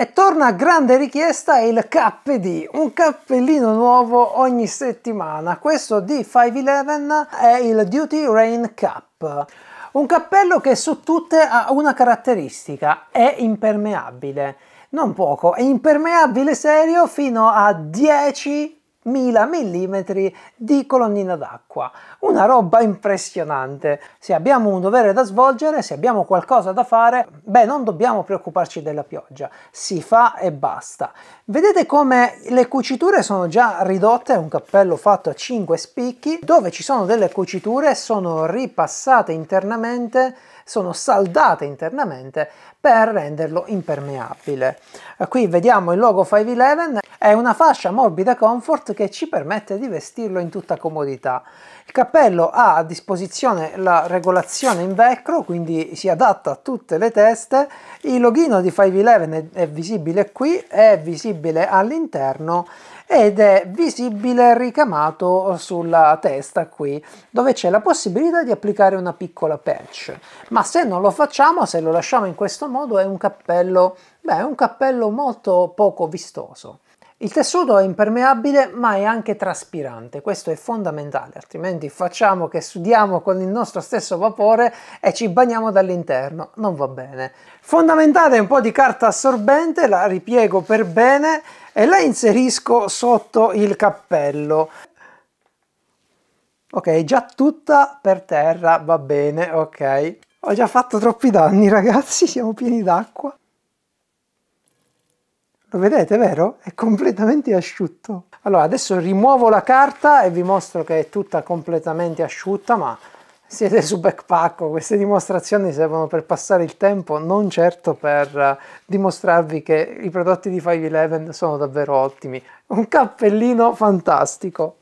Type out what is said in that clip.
E torna a grande richiesta il KD, un cappellino nuovo ogni settimana. Questo di 511 è il Duty Rain Cup. Un cappello che su tutte ha una caratteristica, è impermeabile. Non poco, è impermeabile serio fino a 10 mm di colonnina d'acqua. Una roba impressionante. Se abbiamo un dovere da svolgere, se abbiamo qualcosa da fare, beh, non dobbiamo preoccuparci della pioggia. Si fa e basta. Vedete come le cuciture sono già ridotte, è un cappello fatto a 5 spicchi, dove ci sono delle cuciture sono ripassate internamente sono saldate internamente per renderlo impermeabile. Qui vediamo il logo 511 è una fascia morbida comfort che ci permette di vestirlo in tutta comodità. Il cappello ha a disposizione la regolazione in velcro, quindi si adatta a tutte le teste. Il loghino di 511 è visibile qui, è visibile all'interno ed è visibile ricamato sulla testa qui dove c'è la possibilità di applicare una piccola patch ma se non lo facciamo se lo lasciamo in questo modo è un cappello beh è un cappello molto poco vistoso il tessuto è impermeabile ma è anche traspirante, questo è fondamentale, altrimenti facciamo che sudiamo con il nostro stesso vapore e ci bagniamo dall'interno, non va bene. Fondamentale è un po' di carta assorbente, la ripiego per bene e la inserisco sotto il cappello. Ok, già tutta per terra, va bene, ok. Ho già fatto troppi danni ragazzi, siamo pieni d'acqua. Lo vedete, vero? È completamente asciutto. Allora, adesso rimuovo la carta e vi mostro che è tutta completamente asciutta, ma siete su backpack, queste dimostrazioni servono per passare il tempo, non certo per eh, dimostrarvi che i prodotti di 5-Eleven sono davvero ottimi. Un cappellino fantastico!